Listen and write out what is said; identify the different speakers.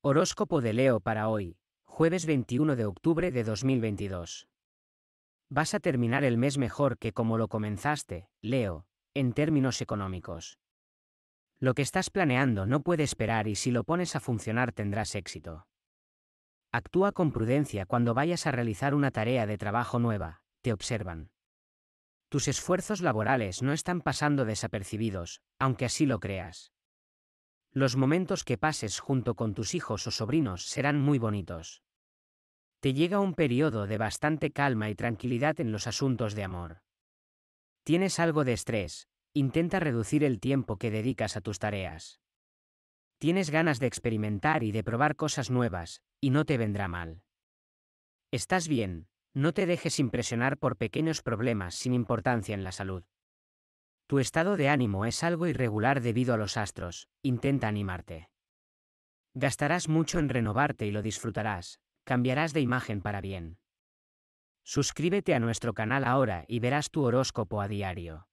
Speaker 1: Horóscopo de Leo para hoy, jueves 21 de octubre de 2022. Vas a terminar el mes mejor que como lo comenzaste, Leo, en términos económicos. Lo que estás planeando no puede esperar y si lo pones a funcionar tendrás éxito. Actúa con prudencia cuando vayas a realizar una tarea de trabajo nueva, te observan. Tus esfuerzos laborales no están pasando desapercibidos, aunque así lo creas. Los momentos que pases junto con tus hijos o sobrinos serán muy bonitos. Te llega un periodo de bastante calma y tranquilidad en los asuntos de amor. Tienes algo de estrés, intenta reducir el tiempo que dedicas a tus tareas. Tienes ganas de experimentar y de probar cosas nuevas, y no te vendrá mal. Estás bien, no te dejes impresionar por pequeños problemas sin importancia en la salud. Tu estado de ánimo es algo irregular debido a los astros, intenta animarte. Gastarás mucho en renovarte y lo disfrutarás, cambiarás de imagen para bien. Suscríbete a nuestro canal ahora y verás tu horóscopo a diario.